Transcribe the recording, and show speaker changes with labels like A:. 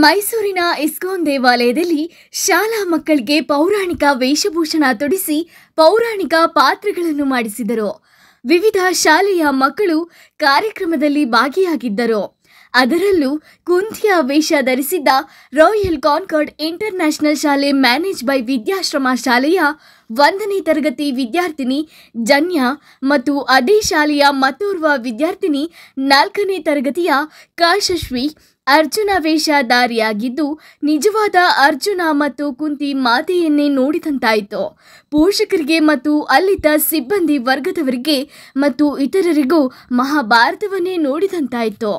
A: ಮೈಸೂರಿನ ಇಸ್ಕಾನ್ ದೇವಾಲಯದಲ್ಲಿ ಶಾಲಾ ಮಕ್ಕಳಿಗೆ ಪೌರಾಣಿಕ ವೇಷಭೂಷಣ ತೊಡಿಸಿ ಪೌರಾಣಿಕ ಪಾತ್ರಗಳನ್ನು ಮಾಡಿಸಿದರು ವಿವಿಧ ಶಾಲೆಯ ಮಕ್ಕಳು ಕಾರ್ಯಕ್ರಮದಲ್ಲಿ ಭಾಗಿಯಾಗಿದ್ದರು ಅದರಲ್ಲೂ ಕುಂತಿಯ ವೇಷ ಧರಿಸಿದ್ದ ರಾಯಲ್ ಕಾನ್ಕಾರ್ಡ್ ಇಂಟರ್ನ್ಯಾಷನಲ್ ಶಾಲೆ ಮ್ಯಾನೇಜ್ ಬೈ ವಿದ್ಯಾಶ್ರಮ ಶಾಲೆಯ ಒಂದನೇ ತರಗತಿ ವಿದ್ಯಾರ್ಥಿನಿ ಜನ್ಯ ಮತ್ತು ಅದೇ ಶಾಲೆಯ ಮತ್ತೋರ್ವ ವಿದ್ಯಾರ್ಥಿನಿ ನಾಲ್ಕನೇ ತರಗತಿಯ ಕಾಶಶ್ವಿ ಅರ್ಜುನ ವೇಷ ದಾರಿಯಾಗಿದ್ದು ನಿಜವಾದ ಅರ್ಜುನ ಮತ್ತು ಕುಂತಿ ಮಾತೆಯನ್ನೇ ನೋಡಿದಂತಾಯಿತು ಪೋಷಕರಿಗೆ ಮತ್ತು ಅಲ್ಲಿದ್ದ ಸಿಬ್ಬಂದಿ ವರ್ಗದವರಿಗೆ ಮತ್ತು ಇತರರಿಗೂ ಮಹಾಭಾರತವನ್ನೇ ನೋಡಿದಂತಾಯಿತು